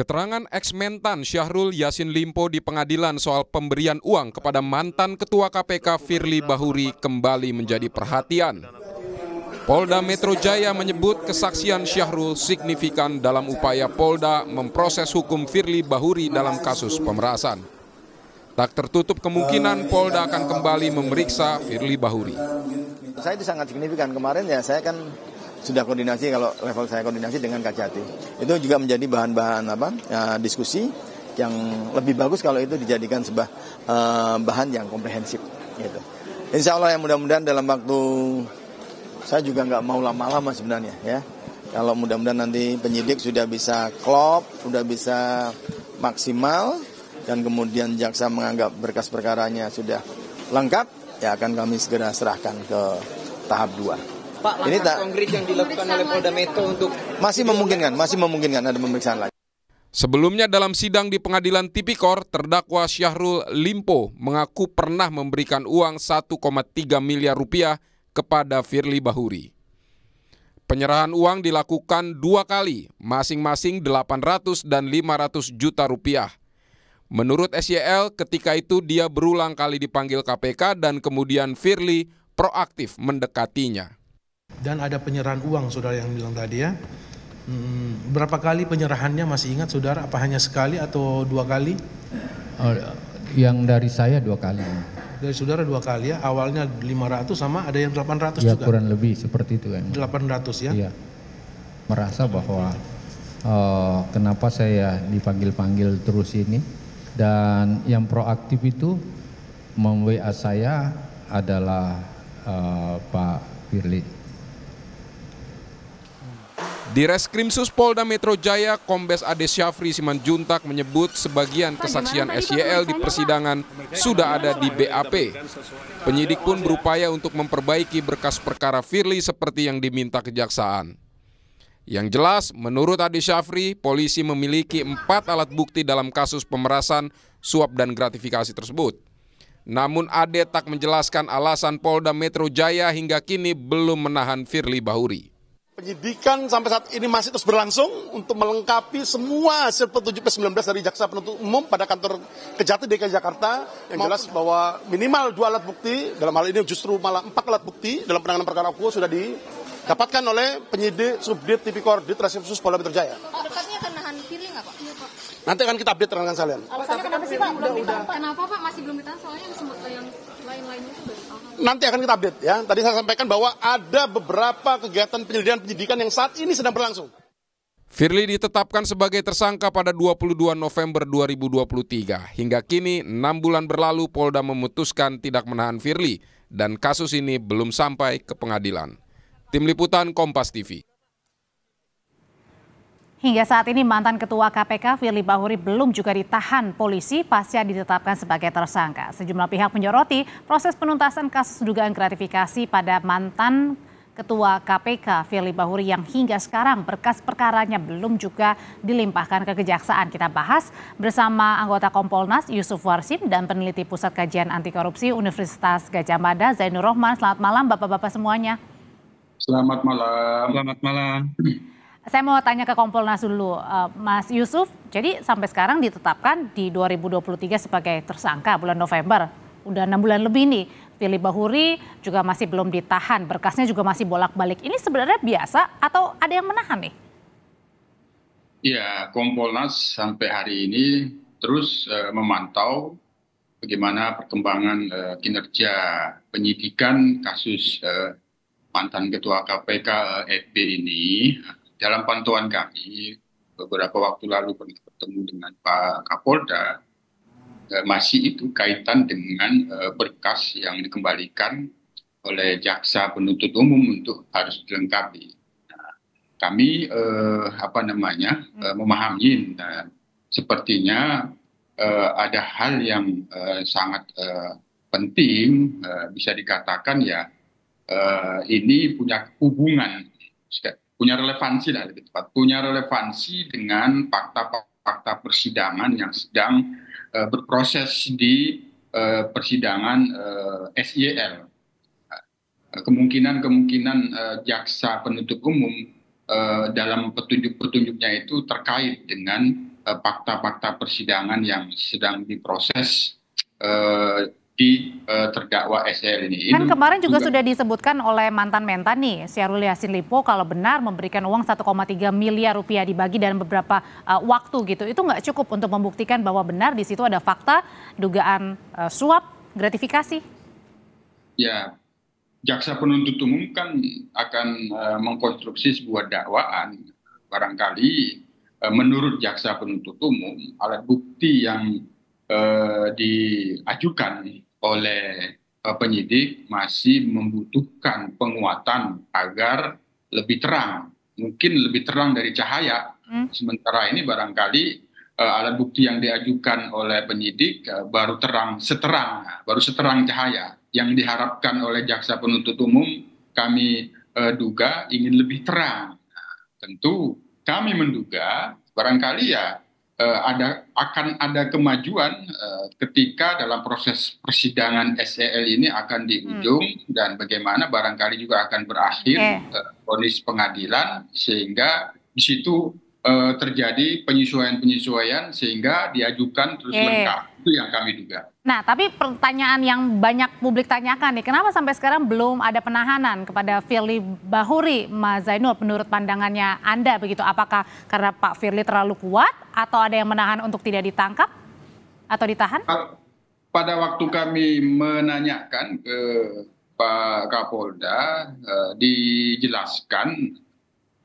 Keterangan ex-mentan Syahrul Yasin Limpo di pengadilan soal pemberian uang kepada mantan Ketua KPK Firly Bahuri kembali menjadi perhatian. Polda Metro Jaya menyebut kesaksian Syahrul signifikan dalam upaya Polda memproses hukum Firly Bahuri dalam kasus pemerasan. Tak tertutup kemungkinan Polda akan kembali memeriksa Firly Bahuri. Saya itu sangat signifikan. Kemarin ya saya kan sudah koordinasi kalau level saya koordinasi dengan Kjati Itu juga menjadi bahan-bahan apa ya, diskusi yang lebih bagus kalau itu dijadikan sebuah uh, bahan yang komprehensif gitu. Insya Allah yang mudah-mudahan dalam waktu saya juga nggak mau lama-lama sebenarnya ya. Kalau mudah-mudahan nanti penyidik sudah bisa klop, sudah bisa maksimal dan kemudian jaksa menganggap berkas perkaranya sudah lengkap, ya akan kami segera serahkan ke tahap 2. Pak, ini tak konkret yang dilakukan oleh Polda Metro untuk masih memungkinkan, masih memungkinkan ada pemeriksaan lagi. Sebelumnya dalam sidang di pengadilan tipikor, terdakwa Syahrul Limpo mengaku pernah memberikan uang 1,3 miliar rupiah kepada Firly Bahuri. Penyerahan uang dilakukan dua kali, masing-masing 800 dan 500 juta rupiah. Menurut SYL, ketika itu dia berulang kali dipanggil KPK dan kemudian Firly proaktif mendekatinya. Dan ada penyerahan uang saudara yang bilang tadi ya. Hmm, berapa kali penyerahannya masih ingat saudara? Apa hanya sekali atau dua kali? Oh, yang dari saya dua kali. Dari saudara dua kali ya. Awalnya 500 sama ada yang 800 ya, juga. kurang lebih seperti itu kan. 800 ya. Iya. Merasa bahwa uh, kenapa saya dipanggil-panggil terus ini dan yang proaktif itu mem WA saya adalah uh, Pak Firly. Di Sus Polda Metro Jaya, Kombes Ade Syafri Simanjuntak menyebut sebagian kesaksian SYL di persidangan sudah ada di BAP. Penyidik pun berupaya untuk memperbaiki berkas perkara Firly seperti yang diminta kejaksaan. Yang jelas, menurut Ade Syafri, polisi memiliki empat alat bukti dalam kasus pemerasan, suap, dan gratifikasi tersebut. Namun Ade tak menjelaskan alasan Polda Metro Jaya hingga kini belum menahan Firly Bahuri. Penyidikan sampai saat ini masih terus berlangsung untuk melengkapi semua hasil petunjuk P19 dari Jaksa Penuntut Umum pada kantor Kejati DKI Jakarta yang jelas bahwa minimal dua alat bukti, dalam hal ini justru malah empat alat bukti dalam penanganan perkara aku sudah didapatkan oleh penyidik Subdit Tipikor di Treskrim Khusus Polda Metro Jaya. Iya, Nanti akan kita update terangkan rekan kalian. Alasannya kenapa sih Pak? Kan belum ditahan, Kenapa Pak masih belum ditahan soalnya yang, yang Nanti akan kita update ya. Tadi saya sampaikan bahwa ada beberapa kegiatan penyelidikan-penyidikan yang saat ini sedang berlangsung. Firly ditetapkan sebagai tersangka pada 22 November 2023. Hingga kini, 6 bulan berlalu Polda memutuskan tidak menahan Firly dan kasus ini belum sampai ke pengadilan. Tim Liputan Kompas TV Hingga saat ini mantan Ketua KPK Firly Bahuri belum juga ditahan polisi pasca ditetapkan sebagai tersangka. Sejumlah pihak menyoroti proses penuntasan kasus dugaan gratifikasi pada mantan Ketua KPK Firly Bahuri yang hingga sekarang berkas perkaranya belum juga dilimpahkan ke kejaksaan. Kita bahas bersama anggota Kompolnas Yusuf Warsim dan peneliti Pusat Kajian Anti Korupsi Universitas Gajah Mada Zainur Rohman. Selamat malam Bapak-Bapak semuanya. Selamat malam. Selamat malam. Saya mau tanya ke Kompolnas dulu, uh, Mas Yusuf. Jadi sampai sekarang ditetapkan di 2023 sebagai tersangka bulan November. Udah enam bulan lebih nih. Fili Bahuri juga masih belum ditahan, berkasnya juga masih bolak-balik. Ini sebenarnya biasa atau ada yang menahan nih? Ya, Kompolnas sampai hari ini terus uh, memantau bagaimana perkembangan uh, kinerja penyidikan kasus uh, mantan ketua KPK uh, FB ini dalam pantauan kami beberapa waktu lalu pernah bertemu dengan Pak Kapolda eh, masih itu kaitan dengan eh, berkas yang dikembalikan oleh jaksa penuntut umum untuk harus dilengkapi. Nah, kami eh, apa namanya hmm. eh, memahami nah, sepertinya eh, ada hal yang eh, sangat eh, penting eh, bisa dikatakan ya eh, ini punya hubungan punya relevansi lah lebih tepat punya relevansi dengan fakta-fakta persidangan yang sedang uh, berproses di uh, persidangan uh, eh, SIL kemungkinan-kemungkinan uh, jaksa penuntut umum uh, dalam petunjuk-petunjuknya itu terkait dengan fakta-fakta uh, persidangan yang sedang diproses uh, di uh, terdakwa SL ini. Kan kemarin juga, juga sudah disebutkan oleh mantan-mentan nih, Syahrul Yassin Limpo kalau benar memberikan uang 1,3 miliar rupiah dibagi dalam beberapa uh, waktu gitu. Itu nggak cukup untuk membuktikan bahwa benar di situ ada fakta dugaan uh, suap, gratifikasi? Ya, jaksa penuntut umum kan akan uh, mengkonstruksi sebuah dakwaan barangkali menurut jaksa penuntut umum alat bukti yang diajukan oleh eh, penyidik masih membutuhkan penguatan agar lebih terang, mungkin lebih terang dari cahaya. Hmm. Sementara ini barangkali uh, alat bukti yang diajukan oleh penyidik uh, baru terang seterang, baru seterang cahaya. Yang diharapkan oleh jaksa penuntut umum kami uh, duga ingin lebih terang. Nah, tentu kami menduga barangkali ya uh, ada akan ada kemajuan uh, ketika dalam proses persidangan SEL ini akan di hmm. ujung hmm. dan bagaimana barangkali juga akan berakhir eh, vonis okay. uh, pengadilan sehingga di situ uh, terjadi penyesuaian-penyesuaian sehingga diajukan terus okay. lengkap. Itu yang kami duga. Nah, tapi pertanyaan yang banyak publik tanyakan nih, kenapa sampai sekarang belum ada penahanan kepada Firly Bahuri, Mas Zainul, menurut pandangannya Anda begitu? Apakah karena Pak Firly terlalu kuat atau ada yang menahan untuk tidak ditangkap atau ditahan? Pada waktu kami menanyakan ke Pak Kapolda, eh, dijelaskan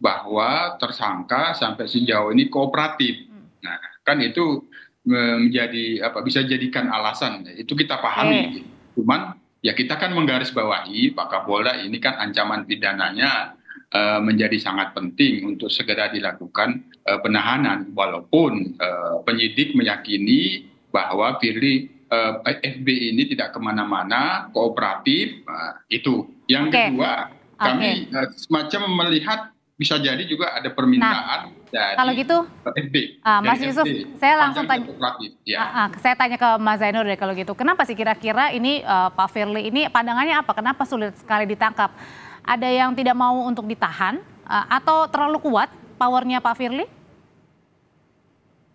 bahwa tersangka sampai sejauh ini kooperatif. Hmm. Nah, kan itu menjadi apa bisa jadikan alasan itu kita pahami. Hmm. Cuman ya kita kan menggarisbawahi Pak Kapolda ini kan ancaman pidananya uh, menjadi sangat penting untuk segera dilakukan uh, penahanan walaupun uh, penyidik meyakini bahwa Firly uh, FB ini tidak kemana-mana kooperatif uh, itu. Yang okay. kedua kami uh, semacam melihat bisa jadi juga ada nah, permintaan nah, dari kalau gitu FB, Uh, ah, Mas dari Yusuf, FB, saya langsung tanya. Ya. Uh, uh, saya tanya ke Mas Zainur deh kalau gitu. Kenapa sih kira-kira ini uh, Pak Firly ini pandangannya apa? Kenapa sulit sekali ditangkap? Ada yang tidak mau untuk ditahan uh, atau terlalu kuat powernya Pak Firly?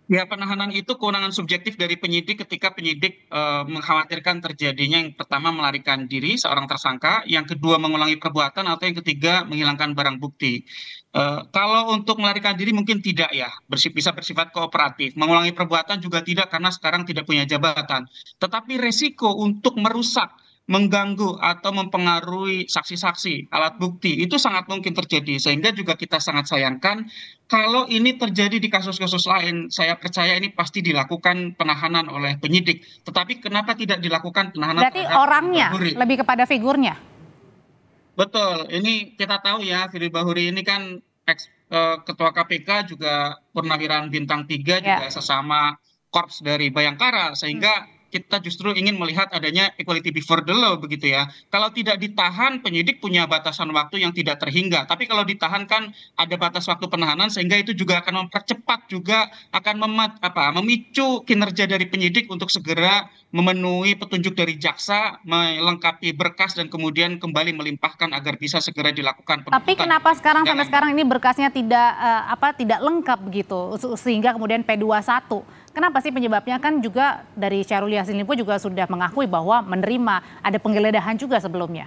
ya penahanan itu kewenangan subjektif dari penyidik ketika penyidik eh, mengkhawatirkan terjadinya yang pertama melarikan diri seorang tersangka yang kedua mengulangi perbuatan atau yang ketiga menghilangkan barang bukti eh, kalau untuk melarikan diri mungkin tidak ya bisa bersifat kooperatif mengulangi perbuatan juga tidak karena sekarang tidak punya jabatan tetapi resiko untuk merusak mengganggu atau mempengaruhi saksi-saksi alat bukti itu sangat mungkin terjadi sehingga juga kita sangat sayangkan kalau ini terjadi di kasus-kasus lain saya percaya ini pasti dilakukan penahanan oleh penyidik tetapi kenapa tidak dilakukan penahanan Berarti orangnya Bahuri? lebih kepada figurnya Betul ini kita tahu ya Firly Bahuri ini kan ex, eh, ketua KPK juga Purnawiran bintang 3 yeah. juga sesama korps dari Bayangkara sehingga hmm kita justru ingin melihat adanya equality before the law begitu ya. Kalau tidak ditahan penyidik punya batasan waktu yang tidak terhingga. Tapi kalau ditahan kan ada batas waktu penahanan sehingga itu juga akan mempercepat juga akan memat, apa memicu kinerja dari penyidik untuk segera memenuhi petunjuk dari jaksa, melengkapi berkas dan kemudian kembali melimpahkan agar bisa segera dilakukan penuntutan. Tapi kenapa sekarang sampai sekarang ini berkasnya tidak eh, apa tidak lengkap begitu sehingga kemudian P21 Kenapa sih penyebabnya? Kan juga dari Syahrul Yassin Limpo juga sudah mengakui bahwa menerima ada penggeledahan juga sebelumnya.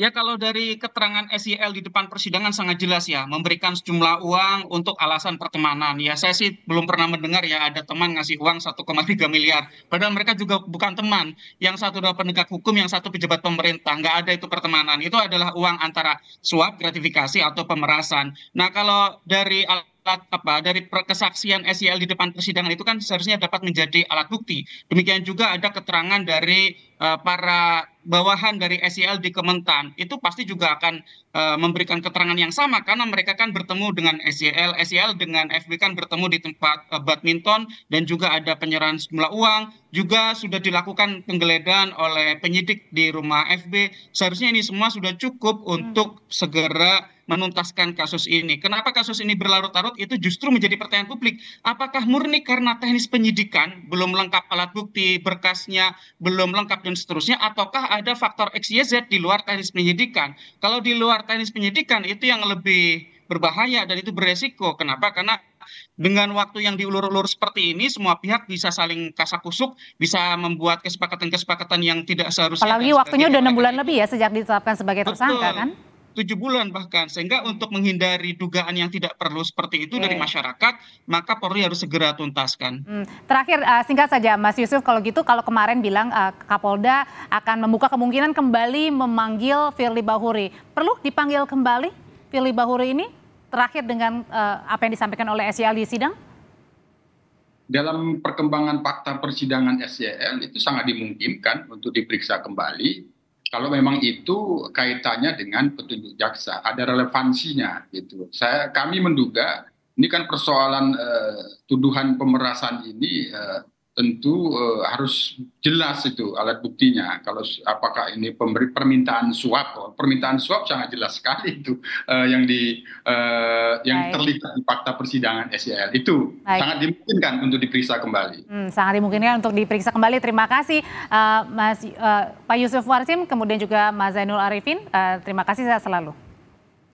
Ya kalau dari keterangan SIL di depan persidangan sangat jelas ya, memberikan sejumlah uang untuk alasan pertemanan. Ya saya sih belum pernah mendengar ya ada teman ngasih uang 1,3 miliar. Padahal mereka juga bukan teman. Yang satu adalah penegak hukum, yang satu pejabat pemerintah. Nggak ada itu pertemanan. Itu adalah uang antara suap, gratifikasi, atau pemerasan. Nah kalau dari apa dari kesaksian sel di depan persidangan itu kan seharusnya dapat menjadi alat bukti. Demikian juga ada keterangan dari uh, para bawahan dari SEL di Kementan itu pasti juga akan uh, memberikan keterangan yang sama karena mereka kan bertemu dengan SEL, SEL dengan FB kan bertemu di tempat uh, badminton dan juga ada penyerahan sejumlah uang, juga sudah dilakukan penggeledahan oleh penyidik di rumah FB. Seharusnya ini semua sudah cukup hmm. untuk segera menuntaskan kasus ini. Kenapa kasus ini berlarut-larut itu justru menjadi pertanyaan publik. Apakah murni karena teknis penyidikan belum lengkap alat bukti, berkasnya belum lengkap dan seterusnya ataukah ada faktor x, y, z di luar teknis penyidikan? Kalau di luar teknis penyidikan itu yang lebih berbahaya dan itu beresiko. Kenapa? Karena dengan waktu yang diulur-ulur seperti ini semua pihak bisa saling kasak kusuk bisa membuat kesepakatan-kesepakatan yang tidak seharusnya apalagi waktunya udah enam bulan lebih ya sejak ditetapkan sebagai tersangka kan tujuh bulan bahkan sehingga untuk menghindari dugaan yang tidak perlu seperti itu okay. dari masyarakat maka Polri harus segera tuntaskan. Hmm. Terakhir uh, singkat saja Mas Yusuf kalau gitu kalau kemarin bilang uh, Kapolda akan membuka kemungkinan kembali memanggil Firly Bahuri perlu dipanggil kembali Firly Bahuri ini terakhir dengan uh, apa yang disampaikan oleh SCL di sidang? Dalam perkembangan fakta persidangan SCL itu sangat dimungkinkan untuk diperiksa kembali kalau memang itu kaitannya dengan petunjuk jaksa, ada relevansinya gitu. Saya kami menduga ini kan persoalan uh, tuduhan pemerasan ini uh, tentu uh, harus jelas itu alat buktinya kalau apakah ini pemberi permintaan suap oh, permintaan suap sangat jelas sekali itu uh, yang di uh, yang Baik. terlihat di fakta persidangan SEL itu Baik. sangat dimungkinkan untuk diperiksa kembali hmm, sangat dimungkinkan untuk diperiksa kembali terima kasih uh, Mas uh, Pak Yusuf Warsim kemudian juga Mas Zainul Arifin uh, terima kasih saya selalu